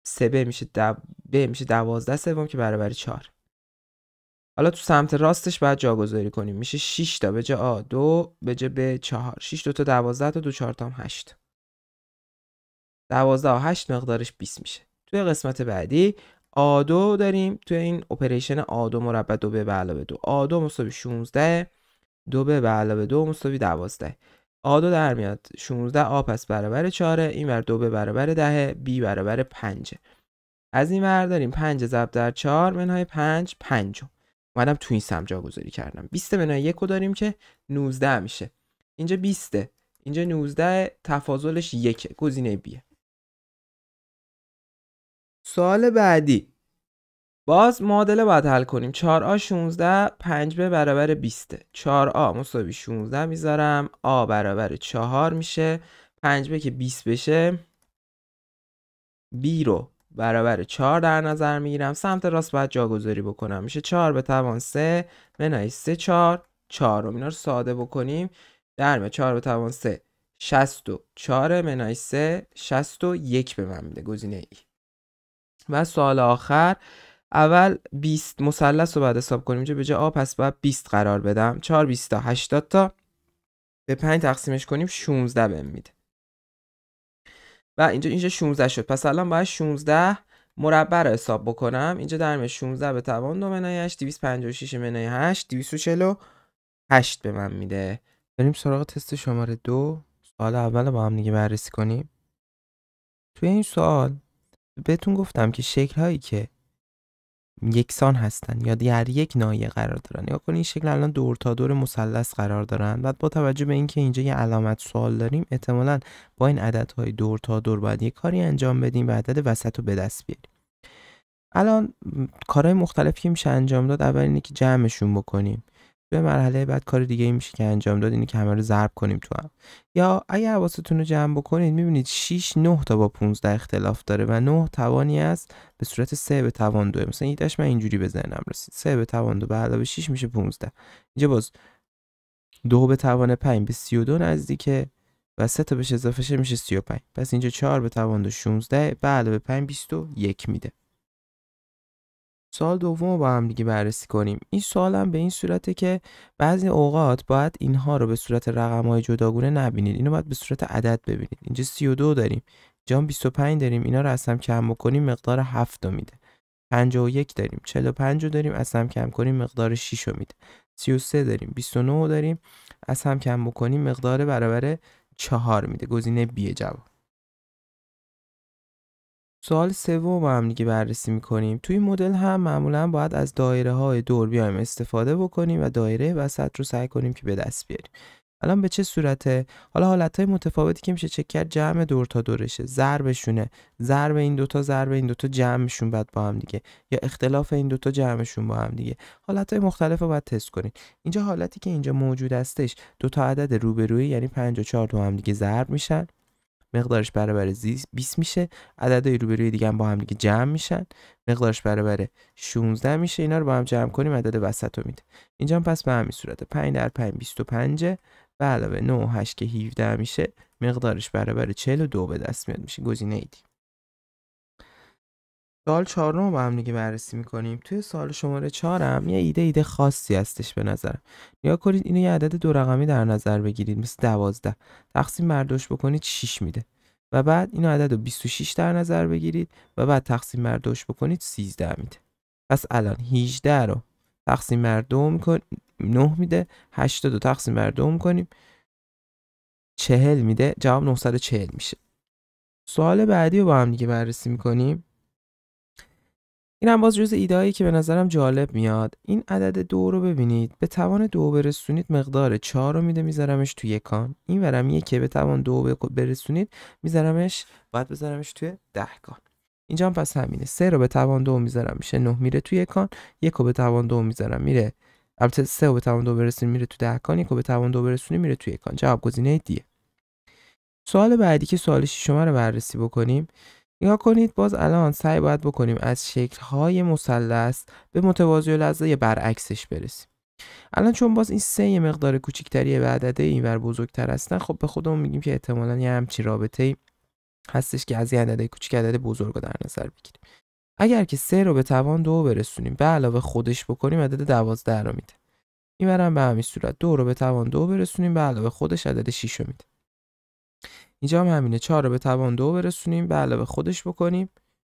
سه به میشه دو... به میشه دوازده سوم که برابر چهار حالا تو سمت راستش باید جاگذاری کنیم میشه 6 تا به جا آ دو به جا به چهار 6 دو تا دوازده تا دو چهار تا هم 8 12 8 مقدارش 20 میشه توی قسمت بعدی آدو داریم توی این اپریشن آدو مربع دو به علاوه دو آدو مساوی 16 دو به علاوه دو مساوی 12 آدو در میاد 16 آ پس برابر 4 این بر دو به برابر 10 بی برابر 5 از این ور داریم 5 ضرب در 4 منهای 5 5 اومدم تو این سمجا گذاری کردم 20 منهای 1 داریم که 19 میشه اینجا 20 اینجا 19 تفاضلش 1 گزینه بیه سوال بعدی باز معادله باید حل کنیم 4a 16 5 به برابر 20 4a مساوی 16 میذارم a برابر 4 میشه 5 به که 20 بشه b رو برابر 4 در نظر میگیرم سمت راست باید جاگذاری بکنم میشه 4 به توان 3 منهای 3 4 4 رو اینا رو ساده بکنیم درمه 4 به توان 3 64 منهای 3 61 به من میده گزینه ای و سوال آخر اول 20 مثلث رو بعد حساب کنیم اینجا به جای آ پس باید 20 قرار بدم 4 20 تا 80 تا به 5 تقسیمش کنیم 16 بهم میده و اینجا اینجا 16 شد پس الان باید 16 مربع رو حساب بکنم اینجا در 16 به توان دو منهای 8 256 منهای 8 248 به من میده بریم سراغ تست شماره دو سوال اول رو با هم دیگه بررسی کنیم توی این سوال بهتون گفتم که شکل هایی که یکسان هستن یا در یک نایه قرار دارن یا کنین این شکل الان دور تا دور مثلث قرار دارن بعد با توجه به اینکه اینجا یه علامت سوال داریم احتمالا با این عددهای دور تا دور باید یه کاری انجام بدیم و عدد وسط رو به دست بیاریم الان کارهای مختلفی که میشه انجام داد اول اینه که جمعشون بکنیم به مرحله بعد کار دیگه این میشه که انجام داد اینه که همه رو ضرب کنیم تو هم یا اگه حواستون رو جمع بکنید میبینید 6 9 تا با 15 اختلاف داره و 9 توانی است به صورت 3 به توان 2 مثلا ایدش من اینجوری به ذهنم رسید 3 به توان 2 به علاوه 6 میشه 15 اینجا باز 2 به توان 5 به 32 نزدیکه و 3 تا بهش اضافه شه میشه 35 پس اینجا 4 به توان 2 16 به علاوه 5 21 میده سوال دوم رو با هم دیگه بررسی کنیم این سوال هم به این صورته که بعضی اوقات باید اینها رو به صورت رقم های جداگونه نبینید اینو باید به صورت عدد ببینید اینجا 32 داریم اینجا 25 داریم اینا رو از هم کم بکنیم مقدار 7 میده 51 داریم 45 رو داریم از هم کم کنیم مقدار 6 رو میده 33 داریم 29 داریم از هم کم بکنیم مقدار برابر 4 میده گزینه B جواب سوال سوم هم دیگه بررسی میکنیم توی مدل هم معمولا باید از دایره های دور بیایم استفاده بکنیم و دایره وسط رو سعی کنیم که به دست بیاریم الان به چه صورته حالا حالت های متفاوتی که میشه چک کرد جمع دور تا دورشه ضربشونه ضرب این دوتا ضرب این دوتا جمعشون بعد با هم دیگه یا اختلاف این دوتا جمعشون با هم دیگه حالت های مختلف رو باید تست کنید اینجا حالتی که اینجا موجود هستش دوتا عدد روبرویی یعنی 54 دو هم دیگه ضرب میشن مقدارش برابر 20 میشه عدد های روبروی دیگه هم با هم دیگه جمع میشن مقدارش برابر 16 میشه اینا رو با هم جمع کنیم عدد وسط رو میده اینجا هم پس به همین صورته 5 در 5 25 به علاوه 9 8 که 17 میشه مقدارش برابر 42 به دست میاد میشه گزینه ایدیم سال چهارم رو با هم دیگه بررسی میکنیم توی سال شماره چهارم یه ایده ایده خاصی هستش به نظر نگاه کنید اینو یه عدد دو رقمی در نظر بگیرید مثل دوازده تقسیم بر بکنید 6 میده و بعد اینو عدد رو 26 در نظر بگیرید و بعد تقسیم بر بکنید 13 میده پس الان 18 رو تقسیم بر 2 میکنید 9 میده 82 تقسیم بر 2 میکنیم 40 میده جواب 940 میشه سوال بعدی رو با هم دیگه بررسی میکنیم این هم باز جز ایدهایی که به نظرم جالب میاد این عدد دو رو ببینید به توان دو برسونید مقدار چهار رو میده میذارمش توی کان این ورم که به توان دو برسونید میذارمش بعد بذارمش توی ده کان اینجا هم پس همینه سه رو به توان دو میذارم میشه نه میره توی کان یک رو به توان دو میذارم میره البته سه رو به توان دو برسونید میره توی ده کان یک رو به توان دو برسونید میره توی کان جواب گزینه دیه سوال بعدی که سوال شما رو بررسی بکنیم یا کنید باز الان سعی باید بکنیم از شکل‌های مثلث به متوازی لحظه برعکسش برسیم الان چون باز این سه یه مقدار کوچیکتری به عدده اینور بزرگتر هستن خب به خودمون میگیم که احتمالا یه همچین رابطه هستش که از یه عدده کوچیک عدد بزرگ رو در نظر بگیریم اگر که سه رو به توان دو برسونیم به علاوه خودش بکنیم عدد دوازده رو میده اینورم به همین صورت دو رو به توان دو برسونیم به علاوه خودش عدد 6 رو میده اینجا هم همینه 4 رو به توان 2 برسونیم بله، به علاوه خودش بکنیم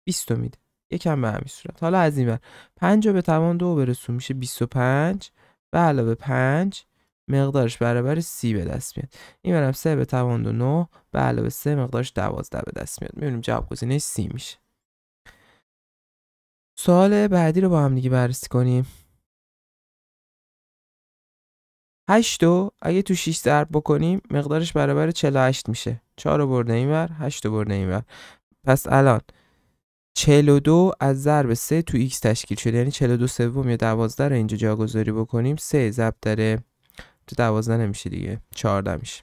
20 رو میده یکم به همین صورت حالا از این ور 5 رو به توان 2 برسون میشه 25 بله، به علاوه 5 مقدارش برابر 30 به دست میاد این برم 3 به توان 2 9 بله، به علاوه 3 مقدارش 12 به دست میاد میبینیم جواب گزینه C میشه سوال بعدی رو با هم دیگه بررسی کنیم 8 رو اگه تو 6 ضرب بکنیم مقدارش برابر 48 میشه 4 رو برده این اینور 8 رو برده این اینور پس الان 42 از ضرب 3 تو x تشکیل شده یعنی 42 سوم یا 12 رو اینجا جاگذاری بکنیم 3 ضرب در 12 نمیشه دیگه 14 میشه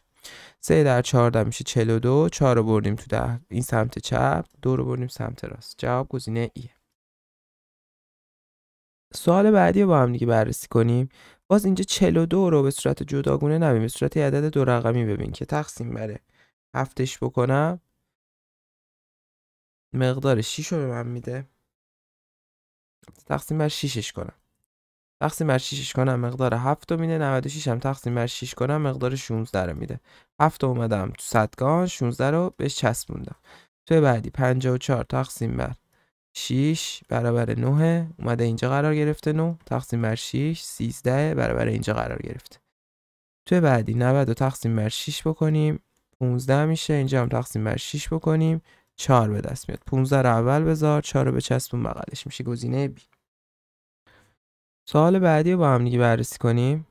3 در 14 میشه 42 4 رو بردیم تو ده این سمت چپ 2 رو بردیم سمت راست جواب گزینه ایه سوال بعدی رو با هم دیگه بررسی کنیم باز اینجا 42 رو به صورت جداگونه نبین به صورت عدد دو رقمی ببین که تقسیم بره هفتش بکنم مقدار 6 رو به من میده تقسیم بر 6 کنم تقسیم بر 6 کنم مقدار 7 میده 96 هم تقسیم بر 6 کنم مقدار 16 رو میده 7 اومدم تو صدگان 16 رو بهش چسبوندم توی بعدی 54 تقسیم بر 6 برابر 9 اومده اینجا قرار گرفته 9 تقسیم بر 6 13 برابر اینجا قرار گرفته توی بعدی 90 رو تقسیم بر 6 بکنیم 15 میشه اینجا هم تقسیم بر 6 بکنیم 4 به دست میاد 15 رو اول بذار 4 رو به چسبون بغلش میشه گزینه B سوال بعدی رو با هم دیگه بررسی کنیم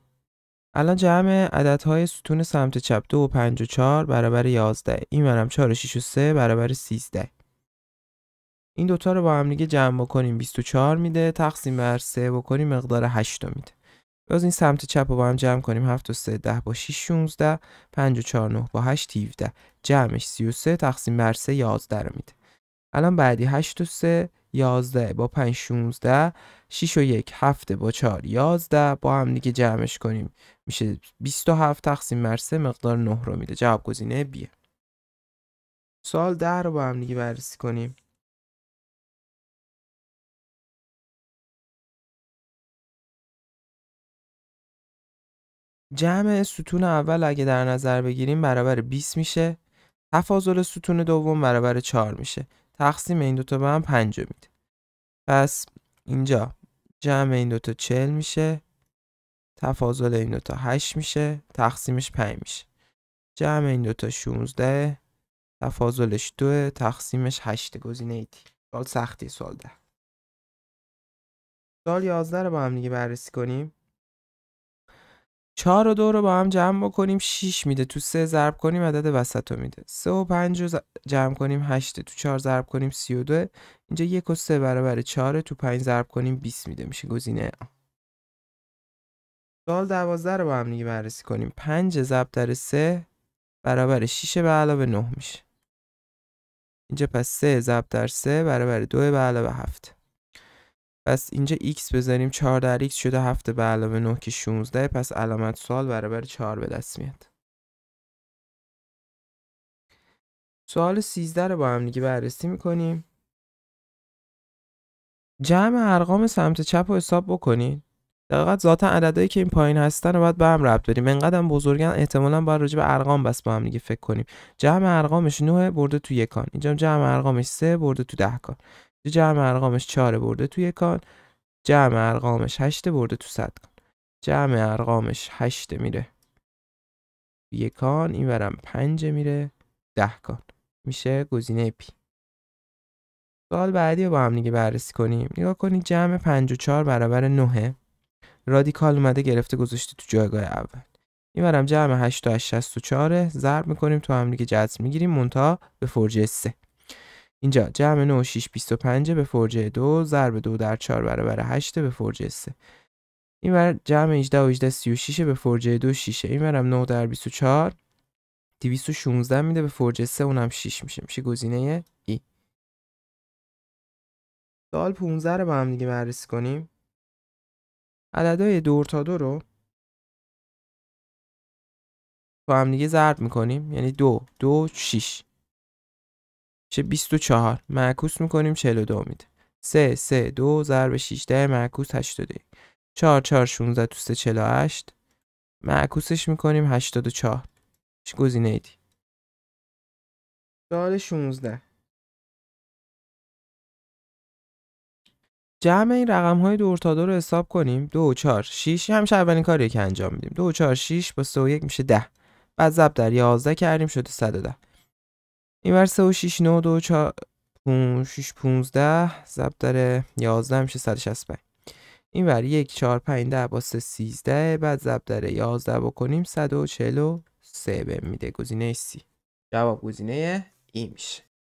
الان جمع عددهای ستون سمت چپ 2 و 5 و 4 برابر 11 این منم 4 و 6 و 3 برابر 13 این دوتا رو با هم دیگه جمع بکنیم 24 میده تقسیم بر 3 بکنیم مقدار 8 میده باز این سمت چپ رو با هم جمع کنیم 7 و 3 10 با 6 16 5 و 4 9 با 8 17 جمعش 33 تقسیم بر 3 11 رو میده الان بعدی 8 و 3 11 با 5 16 6 و 1 7 با 4 11 با هم دیگه جمعش کنیم میشه 27 تقسیم بر 3 مقدار 9 رو میده جواب گزینه B سوال 10 رو با هم دیگه بررسی کنیم جمع ستون اول اگه در نظر بگیریم برابر 20 میشه تفاضل ستون دوم برابر 4 میشه تقسیم این دوتا به هم 5 میده پس اینجا جمع این دوتا 40 میشه تفاضل این دوتا 8 میشه تقسیمش 5 میشه جمع این دوتا 16 تفاضلش 2 تقسیمش 8 گزینه ایتی سال سختی سال ده سال 11 رو با هم دیگه بررسی کنیم 4 و 2 رو با هم جمع بکنیم 6 میده تو 3 ضرب کنیم عدد وسط رو میده 3 و 5 رو جمع کنیم 8 تو 4 ضرب کنیم 32 اینجا 1 و 3 برابر 4 تو 5 ضرب کنیم 20 میده میشه گزینه A سوال 12 رو با هم دیگه بررسی کنیم 5 ضرب در 3 برابر 6 به علاوه 9 میشه اینجا پس 3 ضرب در 3 برابر 2 به علاوه 7 پس اینجا x بذاریم 4 در x شده 7 به علاوه 9 که 16 پس علامت سوال برابر 4 به دست میاد سوال 13 رو با هم دیگه بررسی میکنیم جمع ارقام سمت چپ رو حساب بکنید. دقیقاً ذات عددهایی که این پایین هستن رو باید به هم ربط بدیم انقدرم بزرگن احتمالا باید راجع به ارقام بس با هم دیگه فکر کنیم جمع ارقامش 9 برده تو یکان اینجا جمع ارقامش 3 برده تو کان. جمع ارقامش 4 برده توی کان جمع ارقامش 8 برده تو صد کان جمع ارقامش 8 میره یک کان این برم 5 میره 10 کان میشه گزینه پی سوال بعدی رو با هم دیگه بررسی کنیم نگاه کنید جمع 5 و 4 برابر 9 رادیکال اومده گرفته گذاشته تو جایگاه اول این برم جمع 8 تا 64 ضرب میکنیم تو هم دیگه جذر میگیریم مونتا به فرجه 3 اینجا جمع 9 6 25 به فرجه 2 ضرب 2 در 4 برابر 8 به فرجه 3 این بر جمع 18 و 18 36 به فرجه 2 6 این برم 9 در 24 216 میده به فرجه 3 اونم 6 میشه میشه گزینه ای سال 15 رو با هم دیگه بررسی کنیم عددهای دور تا دو رو با هم دیگه ضرب میکنیم یعنی 2 2 6 چه 24 معکوس میکنیم 42 میده 3 3 2 ضرب 16 معکوس 81 4 4 16 تو 3 48 معکوسش میکنیم 84 چه گزینه ایدی سوال 16 جمع این رقم های دور تا دور رو حساب کنیم دو 4 6 شیش همیشه اولین کاری که انجام میدیم دو 4 6 شیش با سه و یک میشه 10 بعد ضرب در یازده کردیم شده 110 این بر 3 و 6 9 2 4 6 15 ضرب داره 11 میشه 165 این بر یک 4 5 10 با 3 13 بعد ضرب داره 11 بکنیم 143 به میده گزینه سی جواب گزینه ای میشه